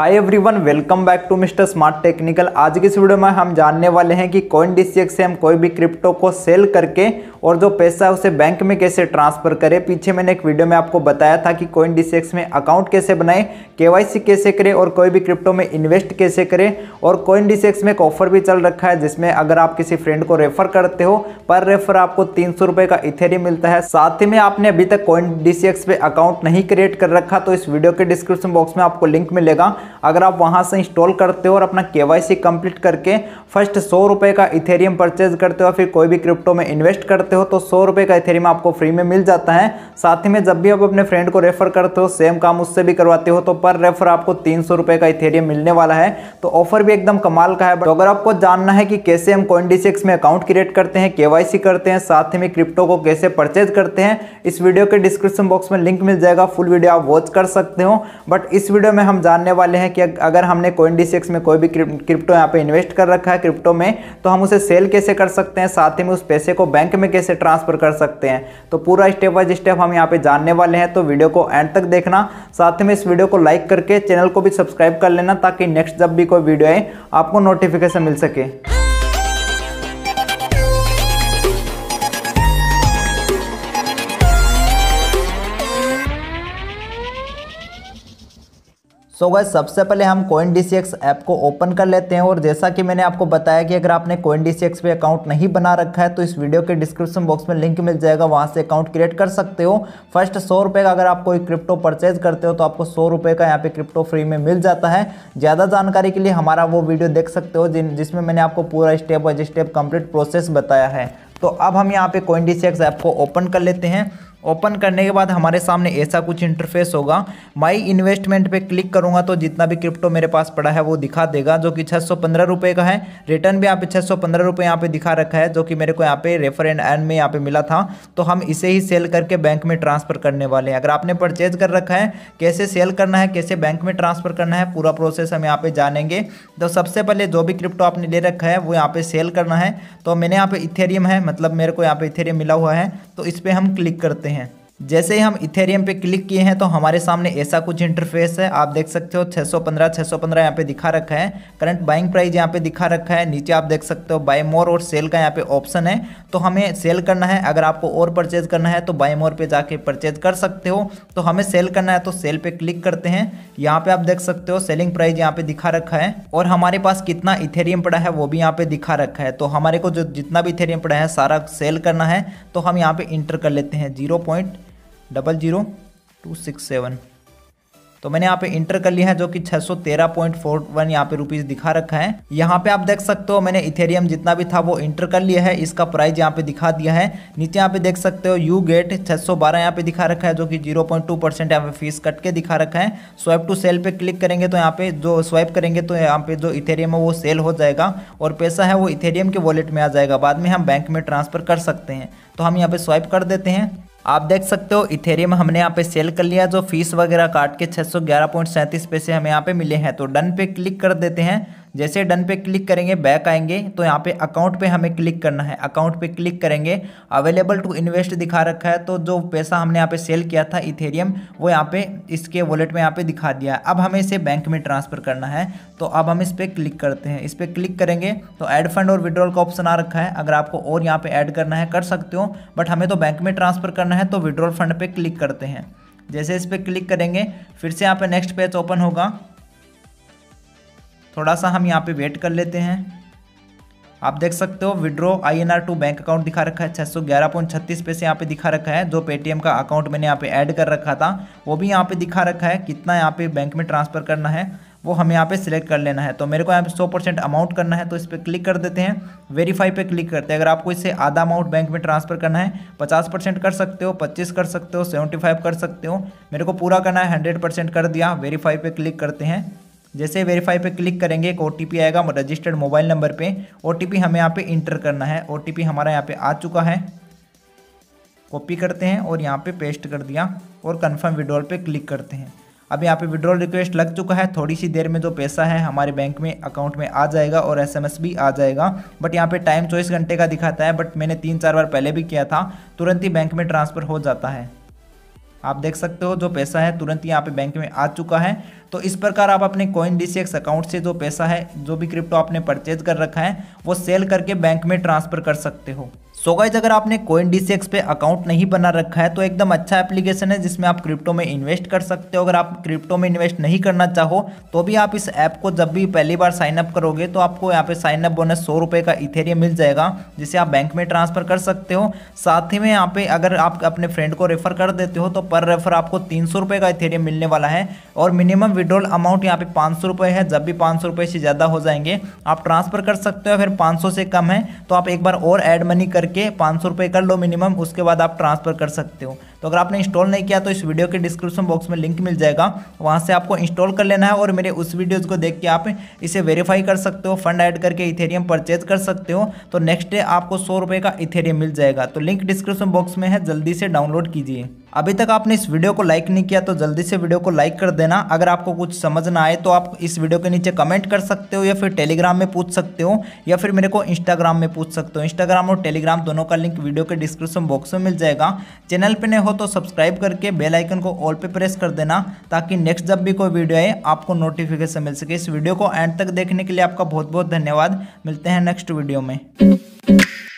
hi everyone welcome back to Mister Smart Technical आज की इस वीडियो में हम जानने वाले हैं कि कॉइन डी से हम कोई भी क्रिप्टो को सेल करके और जो पैसा है उसे बैंक में कैसे ट्रांसफर करें पीछे मैंने एक वीडियो में आपको बताया था कि कॉइन डी में अकाउंट कैसे बनाएं केवाईसी कैसे करें और कोई भी क्रिप्टो में इन्वेस्ट कैसे करें और कोइन डी में एक ऑफर भी चल रखा है जिसमें अगर आप किसी फ्रेंड को रेफर करते हो पर रेफर आपको तीन का इथेरी मिलता है साथ ही में आपने अभी तक कॉइन डी पे अकाउंट नहीं क्रिएट कर रखा तो इस वीडियो के डिस्क्रिप्शन बॉक्स में आपको लिंक मिलेगा अगर आप वहाँ से इंस्टॉल करते हो और अपना के कंप्लीट करके फर्स्ट सौ रुपये का इथेरियम परचेज करते हो फिर कोई भी क्रिप्टो में इन्वेस्ट करते हो तो सौ रुपये का इथेरियम आपको फ्री में मिल जाता है साथ ही में जब भी आप अपने फ्रेंड को रेफर करते हो सेम काम उससे भी करवाते हो तो पर रेफर आपको तीन सौ रुपए का इथेरियम मिलने वाला है तो ऑफर भी एकदम कमाल का है तो अगर आपको जानना है कि कैसे हम कॉइनडिसेक्स में अकाउंट क्रिएट करते हैं के करते हैं साथ ही में क्रिप्टो को कैसे परचेज करते हैं इस वीडियो के डिस्क्रिप्शन बॉक्स में लिंक मिल जाएगा फुल वीडियो आप वॉच कर सकते हो बट इस वीडियो में हम जानने वाले वाले हैं कि अगर हमने कोइन डी में कोई भी क्रिप्टो यहाँ पे इन्वेस्ट कर रखा है क्रिप्टो में तो हम उसे सेल कैसे कर सकते हैं साथ ही में उस पैसे को बैंक में कैसे ट्रांसफर कर सकते हैं तो पूरा स्टेप बाय स्टेप हम यहाँ पे जानने वाले हैं तो वीडियो को एंड तक देखना साथ में इस वीडियो को लाइक करके चैनल को भी सब्सक्राइब कर लेना ताकि नेक्स्ट जब भी कोई वीडियो आए आपको नोटिफिकेशन मिल सके सो so गए सबसे पहले हम कोइन डी ऐप को ओपन कर लेते हैं और जैसा कि मैंने आपको बताया कि अगर आपने कोइन डी पे अकाउंट नहीं बना रखा है तो इस वीडियो के डिस्क्रिप्शन बॉक्स में लिंक मिल जाएगा वहाँ से अकाउंट क्रिएट कर सकते हो फर्स्ट सौ रुपये का अगर आप कोई क्रिप्टो परचेज करते हो तो आपको सौ रुपये का यहाँ पे क्रिप्टो फ्री में मिल जाता है ज़्यादा जानकारी के लिए हमारा वो वीडियो देख सकते हो जिन जिसमें मैंने आपको पूरा step by step complete process बताया है तो अब हम यहाँ पे कोइन डी ऐप को ओपन कर लेते हैं ओपन करने के बाद हमारे सामने ऐसा कुछ इंटरफेस होगा माई इन्वेस्टमेंट पे क्लिक करूंगा तो जितना भी क्रिप्टो मेरे पास पड़ा है वो दिखा देगा जो कि छः सौ पंद्रह रुपये का है रिटर्न भी यहाँ पे छः सौ पंद्रह रुपये यहाँ पे दिखा रखा है जो कि मेरे को यहाँ पे रेफर एंड एंड में यहाँ पे मिला था तो हम इसे ही सेल करके बैंक में ट्रांसफ़र करने वाले हैं अगर आपने परचेज कर रखा है कैसे सेल करना है कैसे बैंक में ट्रांसफ़र करना है पूरा प्रोसेस हम यहाँ पर जानेंगे तो सबसे पहले जो भी क्रिप्टो आपने ले रखा है वो यहाँ पर सेल करना है तो मैंने यहाँ पर इथेरियम है मतलब मेरे को यहाँ पर इथेरियम मिला हुआ है तो इस पर हम क्लिक करते हैं जैसे ही हम इथेरियम पे क्लिक किए हैं तो हमारे सामने ऐसा कुछ इंटरफेस है आप देख सकते हो 615 615 यहाँ पे दिखा रखा है करंट बाइंग प्राइस यहाँ पे दिखा रखा है नीचे आप देख सकते हो बाय मोर और सेल का यहाँ पे ऑप्शन है तो हमें सेल करना है अगर आपको और परचेज करना है तो बाय मोर पे जाके परचेज कर सकते हो तो हमें सेल करना है तो सेल पर क्लिक करते हैं यहाँ पर आप देख सकते हो सेलिंग प्राइज़ यहाँ पर दिखा रखा है और हमारे पास कितना इथेरियम पड़ा है वो भी यहाँ पर दिखा रखा है तो हमारे को जो जितना भी इथेरियम पड़ा है सारा सेल करना है तो हम यहाँ पर इंटर कर लेते हैं zero point double zero two six seven तो मैंने यहाँ पे इंटर कर लिया है जो कि 613.41 यहाँ पे रुपीज दिखा रखा है यहाँ पे आप देख सकते हो मैंने इथेरियम जितना भी था वो इंटर कर लिया है इसका प्राइस यहाँ पे दिखा दिया है नीचे यहाँ पे देख सकते हो यू गेट 612 यहाँ पे दिखा रखा है जो कि 0.2 परसेंट यहाँ पे फीस कट के दिखा रखा है स्वाइप टू सेल पे क्लिक करेंगे तो यहाँ पे जो स्वाइप करेंगे तो यहाँ पे जो इथेरियम है वो सेल हो जाएगा और पैसा है वो इथेरियम के वॉलेट में आ जाएगा बाद में हम बैंक में ट्रांसफर कर सकते हैं तो हम यहाँ पे स्वाइप कर देते हैं आप देख सकते हो इथेरियम हमने यहाँ पे सेल कर लिया जो फीस वगैरह काट के छः सौ ग्यारह पॉइंट सैंतीस पैसे हमें यहाँ पे मिले हैं तो डन पे क्लिक कर देते हैं जैसे डन पे क्लिक करेंगे बैक आएंगे तो यहाँ पे अकाउंट पे हमें क्लिक करना है अकाउंट पे क्लिक करेंगे अवेलेबल टू इन्वेस्ट दिखा रखा है तो जो पैसा हमने यहाँ पे सेल किया था इथेरियम वो यहाँ पे इसके वॉलेट में यहाँ पे दिखा दिया है अब हमें इसे बैंक में ट्रांसफ़र करना है तो अब हम इस पर क्लिक करते हैं इस पर क्लिक करेंगे तो ऐड फंड और विड्रॉल का ऑप्शन आ रखा है अगर आपको और यहाँ पर ऐड करना है कर सकते हो बट हमें तो बैंक में ट्रांसफ़र करना है तो विड्रॉल फंड पर क्लिक करते हैं जैसे इस पर क्लिक करेंगे फिर से यहाँ पे नेक्स्ट पेज ओपन होगा थोड़ा सा हम यहाँ पे वेट कर लेते हैं आप देख सकते हो withdraw I N R to bank account दिखा रखा है छः सौ ग्यारह पॉइंट छत्तीस पैसे यहाँ पे दिखा रखा है जो पेटीएम का अकाउंट मैंने यहाँ पे ऐड कर रखा था वो भी यहाँ पे दिखा रखा है कितना यहाँ पे बैंक में ट्रांसफ़र करना है वो हमें यहाँ पे सिलेक्ट कर लेना है तो मेरे को यहाँ पे सौ परसेंट अमाउंट करना है तो इस पर क्लिक कर देते हैं वेरीफाई पे क्लिक करते हैं अगर आपको इससे आधा अमाउंट बैंक में ट्रांसफ़र करना है पचास परसेंट कर सकते हो पच्चीस कर सकते हो सेवेंटी फाइव कर सकते हो मेरे को पूरा करना है हंड्रेड परसेंट कर दिया वेरीफाई पे क्लिक करते हैं जैसे वेरीफाई पे क्लिक करेंगे एक ओ आएगा रजिस्टर्ड मोबाइल नंबर पे ओ हमें यहाँ पे इंटर करना है ओ हमारा यहाँ पे आ चुका है कॉपी करते हैं और यहाँ पे पेस्ट कर दिया और कंफर्म विड्रॉल पे क्लिक करते हैं अब यहाँ पे विड्रॉल रिक्वेस्ट लग चुका है थोड़ी सी देर में जो पैसा है हमारे बैंक में अकाउंट में आ जाएगा और एस भी आ जाएगा बट यहाँ पर टाइम चौबीस घंटे का दिखाता है बट मैंने तीन चार बार पहले भी किया था तुरंत ही बैंक में ट्रांसफ़र हो जाता है आप देख सकते हो जो पैसा है तुरंत यहाँ पे बैंक में आ चुका है तो इस प्रकार आप अपने कॉइन डीसीएक्स अकाउंट से जो पैसा है जो भी क्रिप्टो आपने परचेज कर रखा है वो सेल करके बैंक में ट्रांसफ़र कर सकते हो सो गाइज अगर आपने कोइन डी पे अकाउंट नहीं बना रखा है तो एकदम अच्छा एप्लीकेशन है जिसमें आप क्रिप्टो में इन्वेस्ट कर सकते हो अगर आप क्रिप्टो में इन्वेस्ट नहीं करना चाहो तो भी आप इस ऐप को जब भी पहली बार साइनअप करोगे तो आपको यहाँ पे साइनअप बोनस सौ रुपये का इथेरियम मिल जाएगा जिसे आप बैंक में ट्रांसफ़र कर सकते हो साथ ही में यहाँ पे अगर आप अपने फ्रेंड को रेफर कर देते हो तो पर रेफर आपको तीन सौ का इथेरियम मिलने वाला है और मिनिमम विड्रॉल अमाउंट यहाँ पे पाँच सौ है जब भी पाँच सौ से ज़्यादा हो जाएंगे आप ट्रांसफ़र कर सकते हो फिर पाँच से कम है तो आप एक बार और एड मनी करके करके पाँच सौ रुपये कर लो मिनिमम उसके बाद आप ट्रांसफ़र कर सकते हो तो अगर आपने इंस्टॉल नहीं किया तो इस वीडियो के डिस्क्रिप्शन बॉक्स में लिंक मिल जाएगा वहाँ से आपको इंस्टॉल कर लेना है और मेरे उस वीडियोज़ को देख के आप इसे वेरीफाई कर सकते हो फंड ऐड करके इथेरियम परचेज कर सकते हो तो नेक्स्ट डे आपको सौ का इथेरियम मिल जाएगा तो लिंक डिस्क्रिप्शन बॉक्स में है जल्दी से डाउनलोड कीजिए अभी तक आपने इस वीडियो को लाइक नहीं किया तो जल्दी से वीडियो को लाइक कर देना अगर आपको कुछ समझ ना आए तो आप इस वीडियो के नीचे कमेंट कर सकते हो या फिर टेलीग्राम में पूछ सकते हो या फिर मेरे को इंस्टाग्राम में पूछ सकते हो इंस्टाग्राम और टेलीग्राम दोनों का लिंक वीडियो के डिस्क्रिप्शन बॉक्स में मिल जाएगा चैनल पर नहीं हो हो तो सब्सक्राइब करके बेल आइकन को ऑल पे प्रेस कर देना ताकि नेक्स्ट जब भी कोई वीडियो आए आपको नोटिफिकेशन मिल सके इस वीडियो को एंड तक देखने के लिए आपका बहुत बहुत धन्यवाद मिलते हैं नेक्स्ट वीडियो में